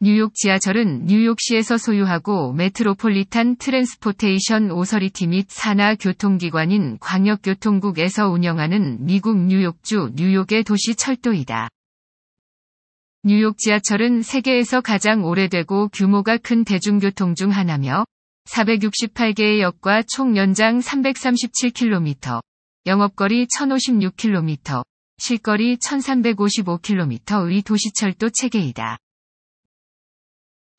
뉴욕 지하철은 뉴욕시에서 소유하고 메트로폴리탄 트랜스포테이션 오서리티 및 산하 교통기관인 광역교통국에서 운영하는 미국 뉴욕주 뉴욕의 도시 철도이다. 뉴욕 지하철은 세계에서 가장 오래되고 규모가 큰 대중교통 중 하나며 468개의 역과 총 연장 337km, 영업거리 1056km, 실거리 1355km의 도시철도 체계이다.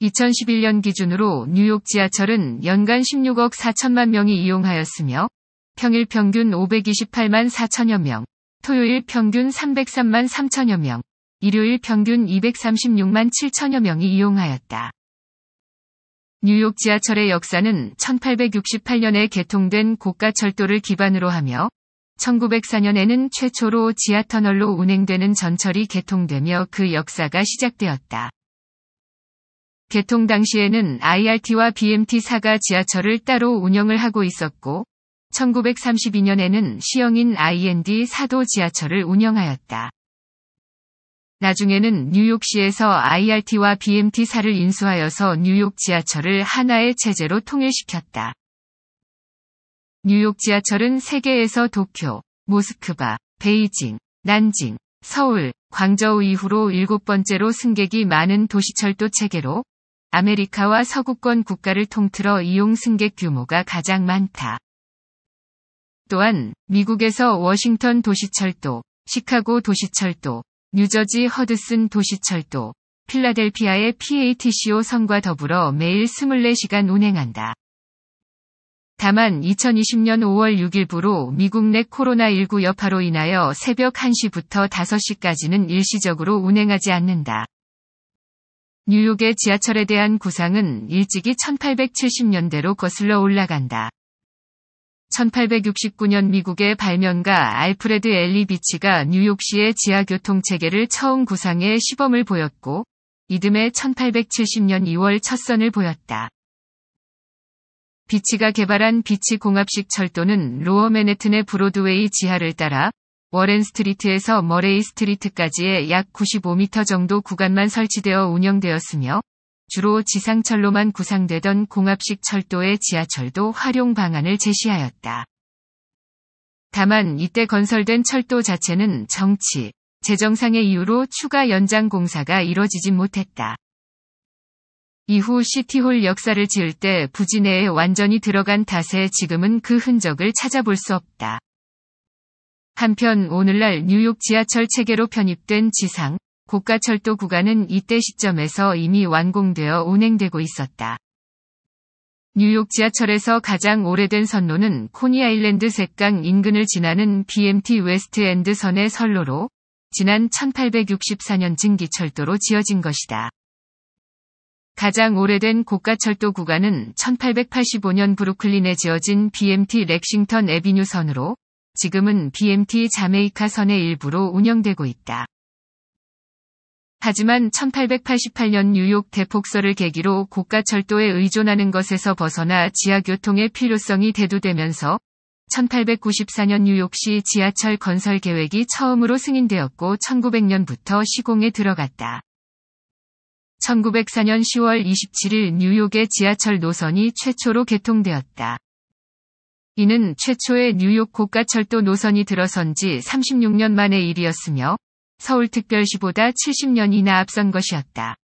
2011년 기준으로 뉴욕 지하철은 연간 16억 4천만 명이 이용하였으며 평일 평균 528만 4천여 명, 토요일 평균 303만 3천여 명, 일요일 평균 236만 7천여 명이 이용하였다. 뉴욕 지하철의 역사는 1868년에 개통된 고가 철도를 기반으로 하며 1904년에는 최초로 지하터널로 운행되는 전철이 개통되며 그 역사가 시작되었다. 개통 당시에는 IRT와 BMT사가 지하철을 따로 운영을 하고 있었고 1932년에는 시형인 IND 사도 지하철을 운영하였다. 나중에는 뉴욕시에서 IRT와 BMT사를 인수하여서 뉴욕 지하철을 하나의 체제로 통일시켰다. 뉴욕 지하철은 세계에서 도쿄, 모스크바, 베이징, 난징, 서울, 광저우 이후로 일곱 번째로 승객이 많은 도시철도 체계로 아메리카와 서구권 국가를 통틀어 이용 승객 규모가 가장 많다. 또한 미국에서 워싱턴 도시철도, 시카고 도시철도, 뉴저지 허드슨 도시철도, 필라델피아의 PATCO 선과 더불어 매일 24시간 운행한다. 다만 2020년 5월 6일부로 미국 내 코로나19 여파로 인하여 새벽 1시부터 5시까지는 일시적으로 운행하지 않는다. 뉴욕의 지하철에 대한 구상은 일찍이 1870년대로 거슬러 올라간다. 1869년 미국의 발명가 알프레드 엘리비치가 뉴욕시의 지하교통 체계를 처음 구상해 시범을 보였고, 이듬해 1870년 2월 첫 선을 보였다. 비치가 개발한 비치 공합식 철도는 로어 맨해튼의 브로드웨이 지하를 따라 워렌 스트리트에서 머레이 스트리트까지의 약 95m 정도 구간만 설치되어 운영되었으며 주로 지상철로만 구상되던 공합식 철도의 지하철도 활용 방안을 제시하였다. 다만 이때 건설된 철도 자체는 정치, 재정상의 이유로 추가 연장 공사가 이뤄지지 못했다. 이후 시티홀 역사를 지을 때 부지 내에 완전히 들어간 탓에 지금은 그 흔적을 찾아볼 수 없다. 한편 오늘날 뉴욕 지하철 체계로 편입된 지상, 고가 철도 구간은 이때 시점에서 이미 완공되어 운행되고 있었다. 뉴욕 지하철에서 가장 오래된 선로는 코니아일랜드 셋강 인근을 지나는 BMT 웨스트엔드 선의 선로로 지난 1864년 증기철도로 지어진 것이다. 가장 오래된 고가철도 구간은 1885년 브루클린에 지어진 BMT 렉싱턴 에비뉴 선으로 지금은 BMT 자메이카 선의 일부로 운영되고 있다. 하지만 1888년 뉴욕 대폭설을 계기로 고가 철도에 의존하는 것에서 벗어나 지하교통의 필요성이 대두되면서 1894년 뉴욕시 지하철 건설 계획이 처음으로 승인되었고 1900년부터 시공에 들어갔다. 1904년 10월 27일 뉴욕의 지하철 노선이 최초로 개통되었다. 이는 최초의 뉴욕 고가철도 노선이 들어선 지 36년 만의 일이었으며 서울특별시보다 70년이나 앞선 것이었다.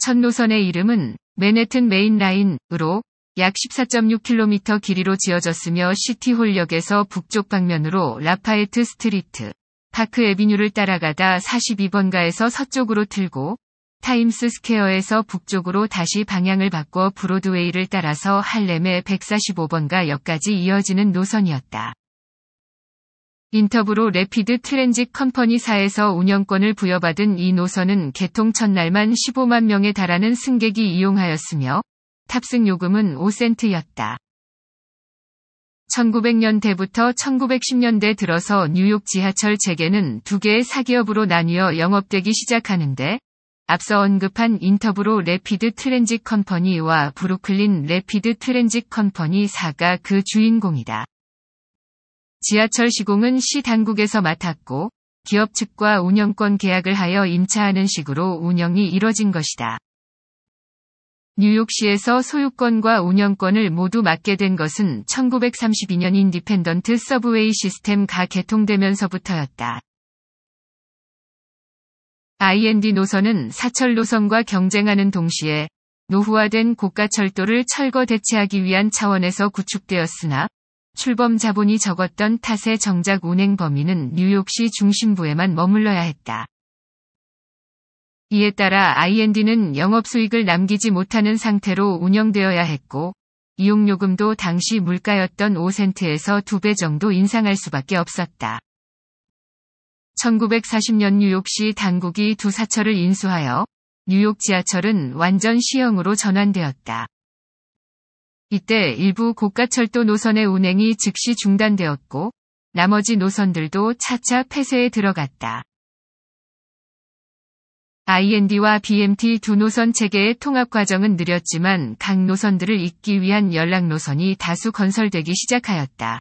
첫 노선의 이름은 맨해튼 메인라인으로 약 14.6km 길이로 지어졌으며 시티홀역에서 북쪽 방면으로 라파에트 스트리트, 파크 에비뉴를 따라가다 42번가에서 서쪽으로 틀고 타임스 스퀘어에서 북쪽으로 다시 방향을 바꿔 브로드웨이를 따라서 할렘의 145번가 역까지 이어지는 노선이었다. 인터브로 레피드 트랜직 컴퍼니사에서 운영권을 부여받은 이 노선은 개통 첫날만 15만 명에 달하는 승객이 이용하였으며 탑승 요금은 5센트였다. 1900년대부터 1910년대 들어서 뉴욕 지하철 재개는 두 개의 사기업으로 나뉘어 영업되기 시작하는데 앞서 언급한 인터브로 레피드 트랜직 컴퍼니와 브루클린 레피드 트랜직 컴퍼니 4가 그 주인공이다. 지하철 시공은 시 당국에서 맡았고 기업 측과 운영권 계약을 하여 임차하는 식으로 운영이 이뤄진 것이다. 뉴욕시에서 소유권과 운영권을 모두 맡게 된 것은 1932년 인디펜던트 서브웨이 시스템가 개통되면서부터였다. IND 노선은 사철 노선과 경쟁하는 동시에 노후화된 고가철도를 철거 대체하기 위한 차원에서 구축되었으나 출범 자본이 적었던 탓에 정작 운행 범위는 뉴욕시 중심부에만 머물러야 했다. 이에 따라 IND는 영업 수익을 남기지 못하는 상태로 운영되어야 했고 이용요금도 당시 물가였던 5센트에서 2배 정도 인상할 수밖에 없었다. 1940년 뉴욕시 당국이 두 사철을 인수하여 뉴욕 지하철은 완전 시형으로 전환되었다. 이때 일부 고가철도 노선의 운행이 즉시 중단되었고 나머지 노선들도 차차 폐쇄에 들어갔다. IND와 BMT 두 노선 체계의 통합 과정은 느렸지만 각 노선들을 잇기 위한 연락 노선이 다수 건설되기 시작하였다.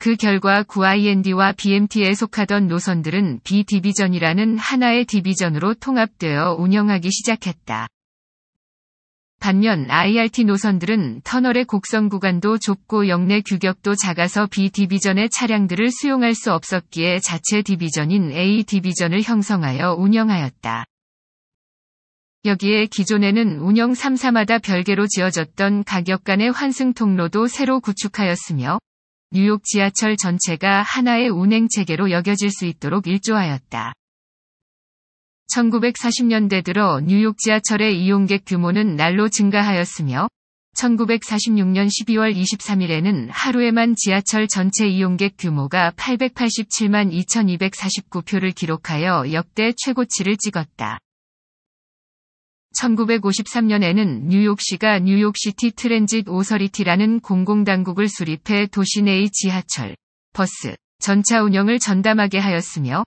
그 결과 9IND와 BMT에 속하던 노선들은 B 디비전이라는 하나의 디비전으로 통합되어 운영하기 시작했다. 반면 IRT 노선들은 터널의 곡선 구간도 좁고 역내 규격도 작아서 B 디비전의 차량들을 수용할 수 없었기에 자체 디비전인 A 디비전을 형성하여 운영하였다. 여기에 기존에는 운영 3사마다 별개로 지어졌던 가격 간의 환승 통로도 새로 구축하였으며 뉴욕 지하철 전체가 하나의 운행 체계로 여겨질 수 있도록 일조하였다. 1940년대 들어 뉴욕 지하철의 이용객 규모는 날로 증가하였으며 1946년 12월 23일에는 하루에만 지하철 전체 이용객 규모가 887만 2249표를 기록하여 역대 최고치를 찍었다. 1953년에는 뉴욕시가 뉴욕시티 트랜짓 오서리티라는 공공당국을 수립해 도시 내의 지하철, 버스, 전차 운영을 전담하게 하였으며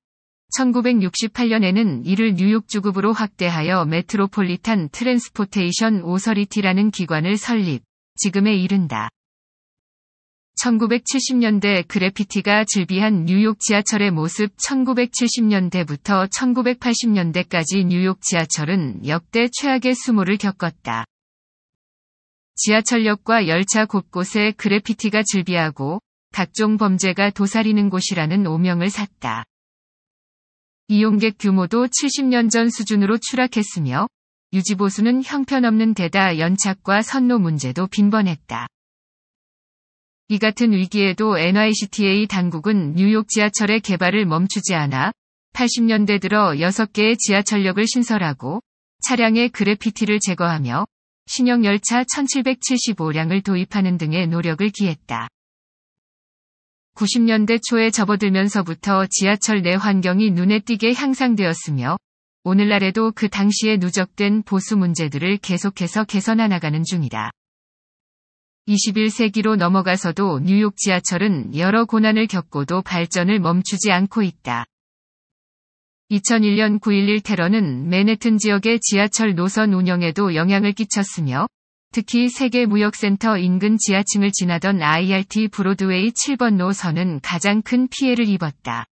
1968년에는 이를 뉴욕 주급으로 확대하여 메트로폴리탄 트랜스포테이션 오서리티라는 기관을 설립, 지금에 이른다. 1970년대 그래피티가 즐비한 뉴욕 지하철의 모습 1970년대부터 1980년대까지 뉴욕 지하철은 역대 최악의 수모를 겪었다. 지하철역과 열차 곳곳에 그래피티가 즐비하고 각종 범죄가 도사리는 곳이라는 오명을 샀다. 이용객 규모도 70년 전 수준으로 추락했으며 유지보수는 형편없는 데다 연착과 선로 문제도 빈번했다. 이 같은 위기에도 NYCTA 당국은 뉴욕 지하철의 개발을 멈추지 않아 80년대 들어 6개의 지하철역을 신설하고 차량의 그래피티를 제거하며 신형 열차 1775량을 도입하는 등의 노력을 기했다. 90년대 초에 접어들면서부터 지하철 내 환경이 눈에 띄게 향상되었으며 오늘날에도 그 당시에 누적된 보수 문제들을 계속해서 개선해 나가는 중이다. 21세기로 넘어가서도 뉴욕 지하철은 여러 고난을 겪고도 발전을 멈추지 않고 있다. 2001년 9.11 테러는 맨해튼 지역의 지하철 노선 운영에도 영향을 끼쳤으며 특히 세계무역센터 인근 지하층을 지나던 IRT 브로드웨이 7번 노선은 가장 큰 피해를 입었다.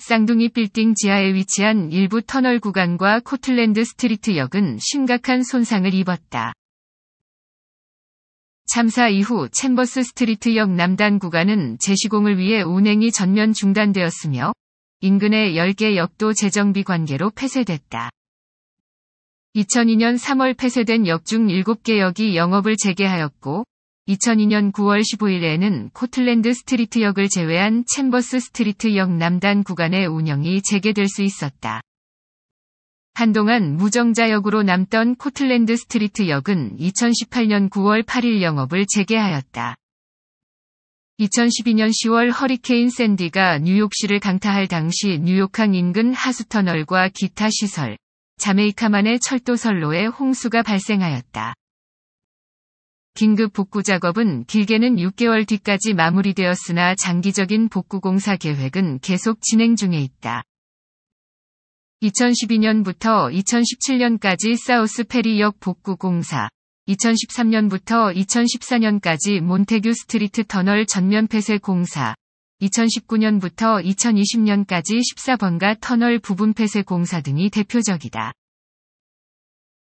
쌍둥이 빌딩 지하에 위치한 일부 터널 구간과 코틀랜드 스트리트 역은 심각한 손상을 입었다. 참사 이후 챔버스 스트리트 역 남단 구간은 재시공을 위해 운행이 전면 중단되었으며 인근의 10개 역도 재정비 관계로 폐쇄됐다. 2002년 3월 폐쇄된 역 중 7개 역이 영업을 재개하였고 2002년 9월 15일에는 코틀랜드 스트리트역을 제외한 챔버스 스트리트역 남단 구간의 운영이 재개될 수 있었다. 한동안 무정자역으로 남던 코틀랜드 스트리트역은 2018년 9월 8일 영업을 재개하였다. 2012년 10월 허리케인 샌디가 뉴욕시를 강타할 당시 뉴욕항 인근 하수터널과 기타 시설, 자메이카만의 철도선로에 홍수가 발생하였다. 긴급 복구 작업은 길게는 6개월 뒤까지 마무리되었으나 장기적인 복구 공사 계획은 계속 진행 중에 있다. 2012년부터 2017년까지 사우스 페리역 복구 공사, 2013년부터 2014년까지 몬테규 스트리트 터널 전면 폐쇄 공사, 2019년부터 2020년까지 14번가 터널 부분 폐쇄 공사 등이 대표적이다.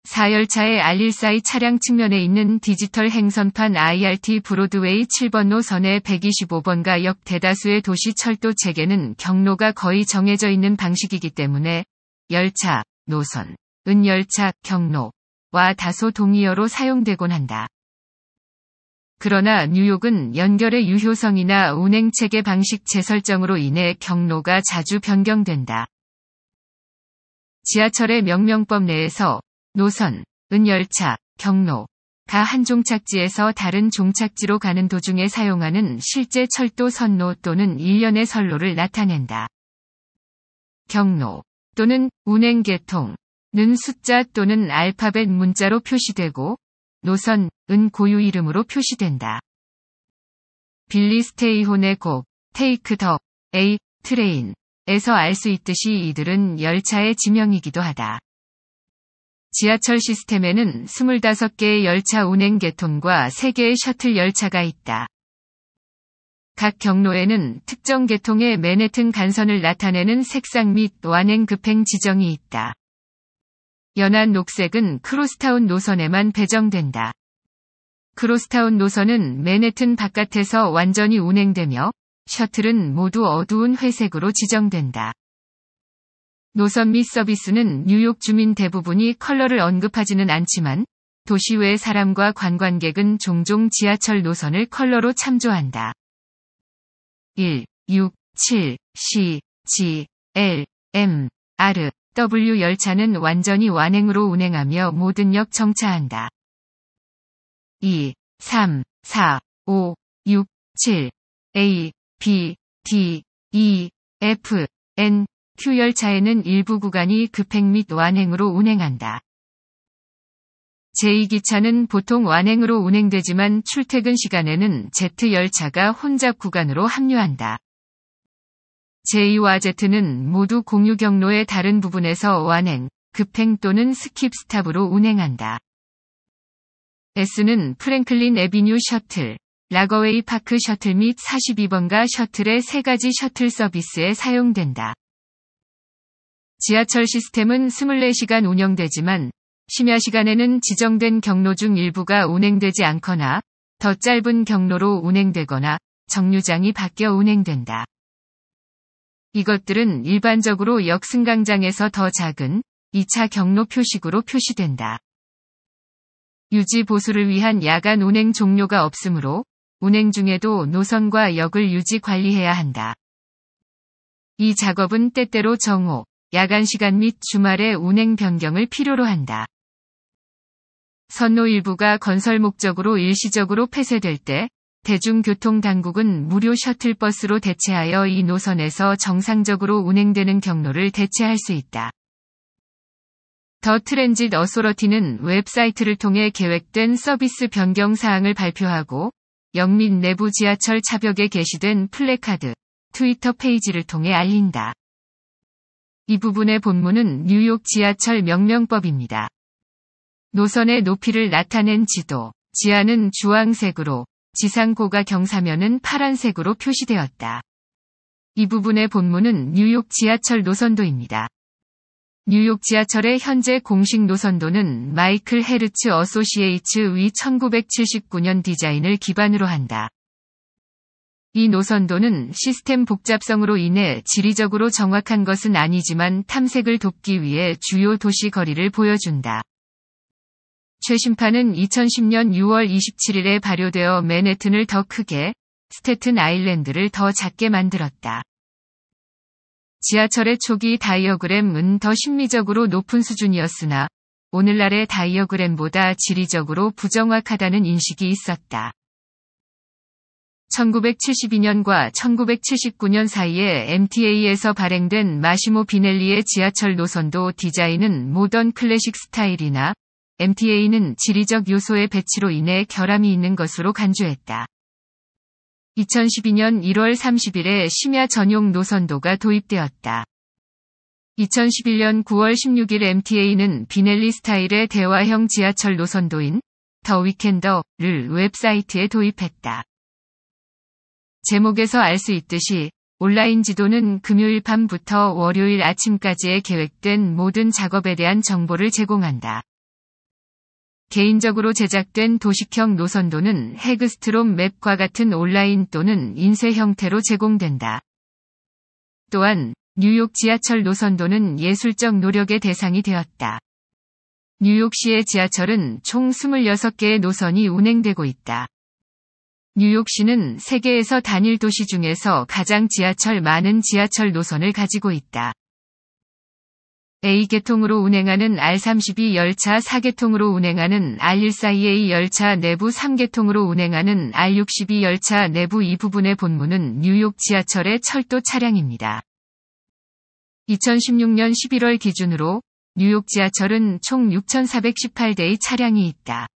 4열차의 알릴사이 차량 측면에 있는 디지털 행선판 IRT 브로드웨이 7번 노선의 125번가 역 대다수의 도시 철도 체계는 경로가 거의 정해져 있는 방식이기 때문에 열차, 노선, 은열차, 경로와 다소 동의어로 사용되곤 한다. 그러나 뉴욕은 연결의 유효성이나 운행체계 방식 재설정으로 인해 경로가 자주 변경된다. 지하철의 명명법 내에서 노선, 은열차, 경로, 가 한 종착지에서 다른 종착지로 가는 도중에 사용하는 실제 철도 선로 또는 일련의 선로를 나타낸다. 경로 또는 운행 계통는 숫자 또는 알파벳 문자로 표시되고 노선, 은 고유 이름으로 표시된다. 빌리 스테이혼의 곡, 테이크 더, 에이, 트레인 에서 알 수 있듯이 이들은 열차의 지명이기도 하다. 지하철 시스템에는 25개의 열차 운행 계통과 3개의 셔틀 열차가 있다. 각 경로에는 특정 계통의 맨해튼 간선을 나타내는 색상 및 완행 급행 지정이 있다. 연한 녹색은 크로스타운 노선에만 배정된다. 크로스타운 노선은 맨해튼 바깥에서 완전히 운행되며 셔틀은 모두 어두운 회색으로 지정된다. 노선 및 서비스는 뉴욕 주민 대부분이 컬러를 언급하지는 않지만 도시 외 사람과 관광객은 종종 지하철 노선을 컬러로 참조한다. 1, 6, 7, C, G, L, M, R, W 열차는 완전히 완행으로 운행하며 모든 역 정차한다. 2, 3, 4, 5, 6, 7, A, B, D, E, F, N, Q열차에는 일부 구간이 급행 및 완행으로 운행한다. 제2기차는 보통 완행으로 운행되지만 출퇴근 시간에는 Z열차가 혼잡 구간으로 합류한다. j 와 Z는 모두 공유 경로의 다른 부분에서 완행, 급행 또는 스킵 스탑으로 운행한다. S는 프랭클린 에비뉴 셔틀, 라거웨이 파크 셔틀 및 42번가 셔틀의 세 가지 셔틀 서비스에 사용된다. 지하철 시스템은 24시간 운영되지만 심야 시간에는 지정된 경로 중 일부가 운행되지 않거나 더 짧은 경로로 운행되거나 정류장이 바뀌어 운행된다. 이것들은 일반적으로 역 승강장에서 더 작은 2차 경로 표식으로 표시된다. 유지 보수를 위한 야간 운행 종료가 없으므로 운행 중에도 노선과 역을 유지 관리해야 한다. 이 작업은 때때로 정오, 야간 시간 및 주말에 운행 변경을 필요로 한다. 선로 일부가 건설 목적으로 일시적으로 폐쇄될 때 대중교통 당국은 무료 셔틀버스로 대체하여 이 노선에서 정상적으로 운행되는 경로를 대체할 수 있다. 더 트랜짓 어소러티는 웹사이트를 통해 계획된 서비스 변경 사항을 발표하고 영민 내부 지하철 차벽에 게시된 플래카드, 트위터 페이지를 통해 알린다. 이 부분의 본문은 뉴욕 지하철 명령법입니다 노선의 높이를 나타낸 지도, 지하는 주황색으로, 지상고가 경사면은 파란색으로 표시되었다. 이 부분의 본문은 뉴욕 지하철 노선도입니다. 뉴욕 지하철의 현재 공식 노선도는 마이클 헤르츠 어소시에이츠 위 1979년 디자인을 기반으로 한다. 이 노선도는 시스템 복잡성으로 인해 지리적으로 정확한 것은 아니지만 탐색을 돕기 위해 주요 도시 거리를 보여준다. 최신판은 2010년 6월 27일에 발효되어 맨해튼을 더 크게, 스테튼 아일랜드를 더 작게 만들었다. 지하철의 초기 다이어그램은 더 심미적으로 높은 수준이었으나 오늘날의 다이어그램보다 지리적으로 부정확하다는 인식이 있었다. 1972년과 1979년 사이에 MTA에서 발행된 마시모 비넬리의 지하철 노선도 디자인은 모던 클래식 스타일이나 MTA는 지리적 요소의 배치로 인해 결함이 있는 것으로 간주했다. 2012년 1월 30일에 심야 전용 노선도가 도입되었다. 2011년 9월 16일 MTA는 비넬리 스타일의 대화형 지하철 노선도인 더 위켄더를 웹사이트에 도입했다. 제목에서 알 수 있듯이 온라인 지도는 금요일 밤부터 월요일 아침까지의 계획된 모든 작업에 대한 정보를 제공한다. 개인적으로 제작된 도식형 노선도는 헤그스트롬 맵과 같은 온라인 또는 인쇄 형태로 제공된다. 또한 뉴욕 지하철 노선도는 예술적 노력의 대상이 되었다. 뉴욕시의 지하철은 총 26개의 노선이 운행되고 있다. 뉴욕시는 세계에서 단일 도시 중에서 가장 지하철 많은 지하철 노선을 가지고 있다. A계통으로 운행하는 R32 열차 4계통으로 운행하는 R142A 열차 내부 3계통으로 운행하는 R62 열차 내부 이 부분의 본문은 뉴욕 지하철의 철도 차량입니다. 2016년 11월 기준으로 뉴욕 지하철은 총 6,418대의 차량이 있다.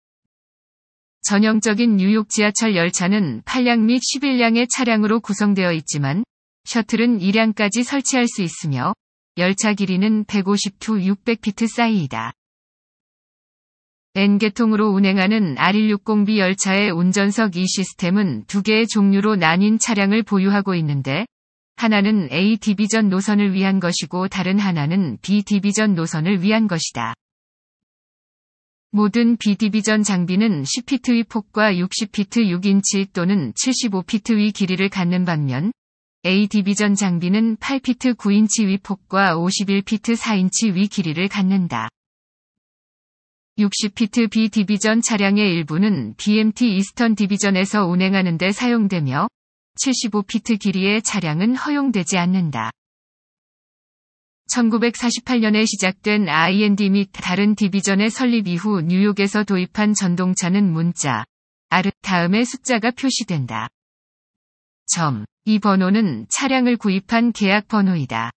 전형적인 뉴욕 지하철 열차는 8량 및 11량의 차량으로 구성되어 있지만 셔틀은 2량까지 설치할 수 있으며 열차 길이는 150ቱ 600피트 사이이다. N계통으로 운행하는 R160B 열차의 운전석 E 시스템은 두 개의 종류로 나뉜 차량을 보유하고 있는데 하나는 A 디비전 노선을 위한 것이고 다른 하나는 B 디비전 노선을 위한 것이다. 모든 b 디비전 장비는 10피트 위 폭과 60피트 6인치 또는 75피트 위 길이를 갖는 반면 A 디비전 장비는 8피트 9인치 위 폭과 51피트 4인치 위 길이를 갖는다. 60피트 B 디비전 차량의 일부는 d m t 이스턴 디비전에서 운행하는 데 사용되며 75피트 길이의 차량은 허용되지 않는다. 1948년에 시작된 i n d 및 다른 디비전의 설립 이후 뉴욕에서 도입한 전동차는 문자 아르, 다음에 숫자가 표시된다. 점. 이 번호는 차량을 구입한 계약 번호이다.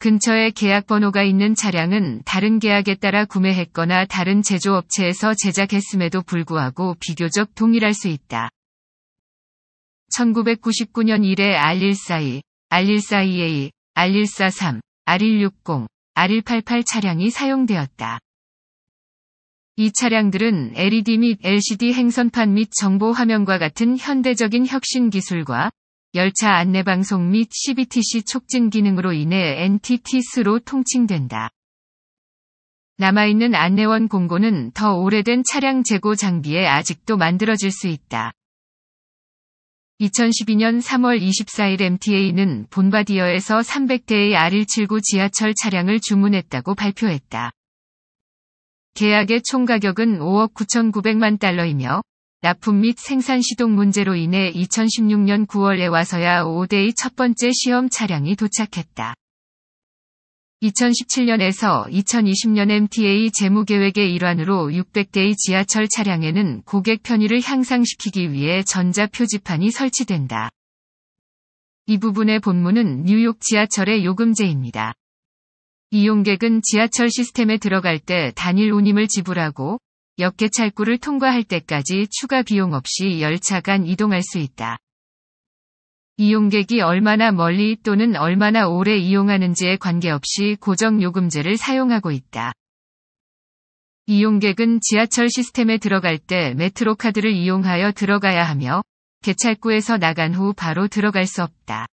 근처에 계약 번호가 있는 차량은 다른 계약에 따라 구매했거나 다른 제조업체에서 제작했음에도 불구하고 비교적 동일할 수 있다. 1999년 1의 알릴사이, 알릴사이 a 알릴사3 R160, R188 차량이 사용되었다. 이 차량들은 LED 및 LCD 행선판 및 정보 화면과 같은 현대적인 혁신 기술과 열차 안내 방송 및 CBTC 촉진 기능으로 인해 NTTS로 통칭된다. 남아있는 안내원 공고는 더 오래된 차량 재고 장비에 아직도 만들어질 수 있다. 2012년 3월 24일 MTA는 본바디어에서 300대의 R179 지하철 차량을 주문했다고 발표했다. 계약의 총가격은 5억 9,900만 달러이며 납품 및 생산 시동 문제로 인해 2016년 9월에 와서야 5대의 첫 번째 시험 차량이 도착했다. 2017년에서 2020년 MTA 재무계획의 일환으로 600대의 지하철 차량에는 고객 편의를 향상시키기 위해 전자 표지판이 설치된다. 이 부분의 본문은 뉴욕 지하철의 요금제입니다. 이용객은 지하철 시스템에 들어갈 때 단일 운임을 지불하고 역계 찰구를 통과할 때까지 추가 비용 없이 열차 간 이동할 수 있다. 이용객이 얼마나 멀리 또는 얼마나 오래 이용하는지에 관계없이 고정 요금제를 사용하고 있다. 이용객은 지하철 시스템에 들어갈 때 메트로 카드를 이용하여 들어가야 하며 개찰구에서 나간 후 바로 들어갈 수 없다.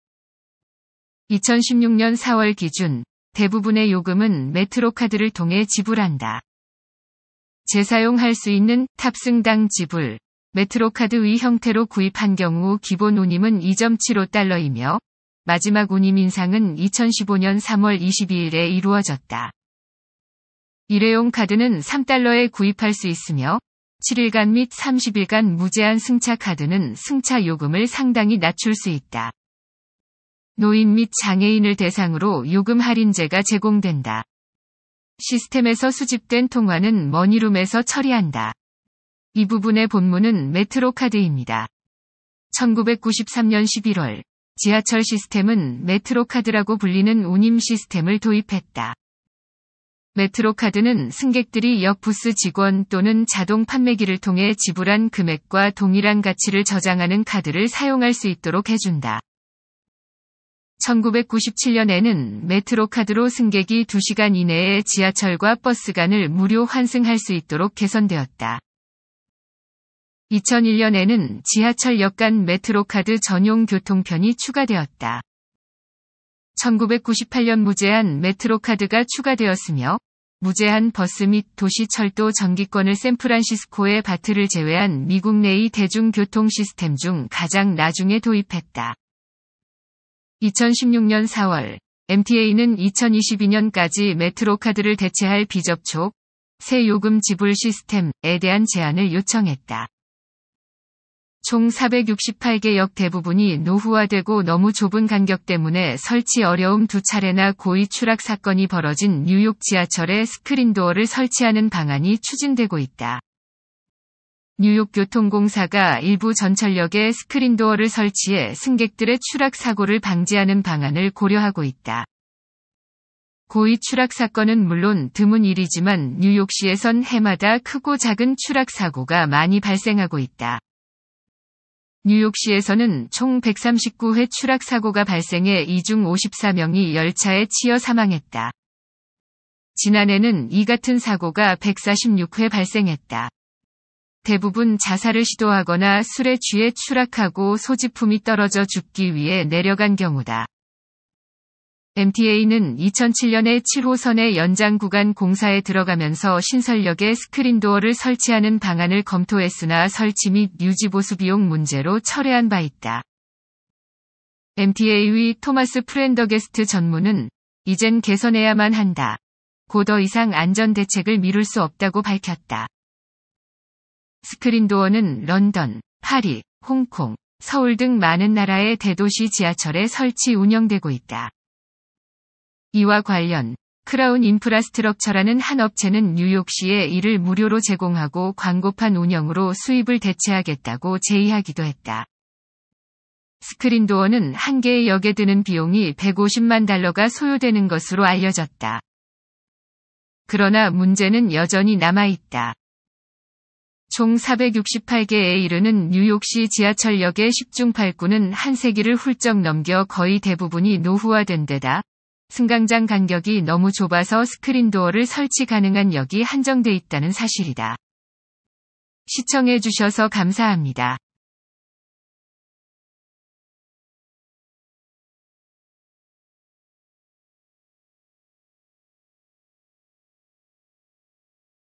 2016년 4월 기준 대부분의 요금은 메트로 카드를 통해 지불한다. 재사용할 수 있는 탑승당 지불, 메트로카드의 형태로 구입한 경우 기본 운임은 2.75달러이며 마지막 운임 인상은 2015년 3월 22일에 이루어졌다. 일회용 카드는 3달러에 구입할 수 있으며 7일간 및 30일간 무제한 승차 카드는 승차 요금을 상당히 낮출 수 있다. 노인 및 장애인을 대상으로 요금 할인제가 제공된다. 시스템에서 수집된 통화는 머니룸에서 처리한다. 이 부분의 본문은 메트로카드입니다. 1993년 11월 지하철 시스템은 메트로카드라고 불리는 운임 시스템을 도입했다. 메트로카드는 승객들이 역 부스 직원 또는 자동 판매기를 통해 지불한 금액과 동일한 가치를 저장하는 카드를 사용할 수 있도록 해준다. 1997년에는 메트로카드로 승객이 2시간 이내에 지하철과 버스 간을 무료 환승할 수 있도록 개선되었다. 2001년에는 지하철역 간 메트로카드 전용 교통편이 추가되었다. 1998년 무제한 메트로카드가 추가되었으며 무제한 버스 및 도시철도 전기권을 샌프란시스코의 바트를 제외한 미국 내의 대중교통 시스템 중 가장 나중에 도입했다. 2016년 4월 MTA는 2022년까지 메트로카드를 대체할 비접촉 새 요금 지불 시스템에 대한 제안을 요청했다. 총 468개역 대부분이 노후화되고 너무 좁은 간격 때문에 설치 어려움 두 차례나 고의 추락 사건이 벌어진 뉴욕 지하철에 스크린도어를 설치하는 방안이 추진되고 있다. 뉴욕교통공사가 일부 전철역에 스크린도어를 설치해 승객들의 추락 사고를 방지하는 방안을 고려하고 있다. 고의 추락 사건은 물론 드문 일이지만 뉴욕시에선 해마다 크고 작은 추락 사고가 많이 발생하고 있다. 뉴욕시에서는 총 139회 추락 사고가 발생해 이 중 54명이 열차에 치여 사망했다. 지난해는 이 같은 사고가 146회 발생했다. 대부분 자살을 시도하거나 술에 취해 추락하고 소지품이 떨어져 죽기 위해 내려간 경우다. MTA는 2007년에 7호선의 연장 구간 공사에 들어가면서 신설역에 스크린도어를 설치하는 방안을 검토했으나 설치 및 유지 보수 비용 문제로 철회한 바 있다. MTA의 토마스 프렌더게스트 전무는 이젠 개선해야만 한다. 고더 이상 안전 대책을 미룰 수 없다고 밝혔다. 스크린도어는 런던, 파리, 홍콩, 서울 등 많은 나라의 대도시 지하철에 설치 운영되고 있다. 이와 관련 크라운 인프라스트럭처라는 한 업체는 뉴욕시에 이를 무료로 제공하고 광고판 운영으로 수입을 대체하겠다고 제의하기도 했다. 스크린도어는 한 개의 역에 드는 비용이 150만 달러가 소요되는 것으로 알려졌다. 그러나 문제는 여전히 남아있다. 총 468개에 이르는 뉴욕시 지하철역의 10중 8구는 한 세기를 훌쩍 넘겨 거의 대부분이 노후화된 데다 승강장 간격이 너무 좁아서 스크린도어를 설치 가능한 역이 한정돼 있다는 사실이다. 시청해주셔서 감사합니다.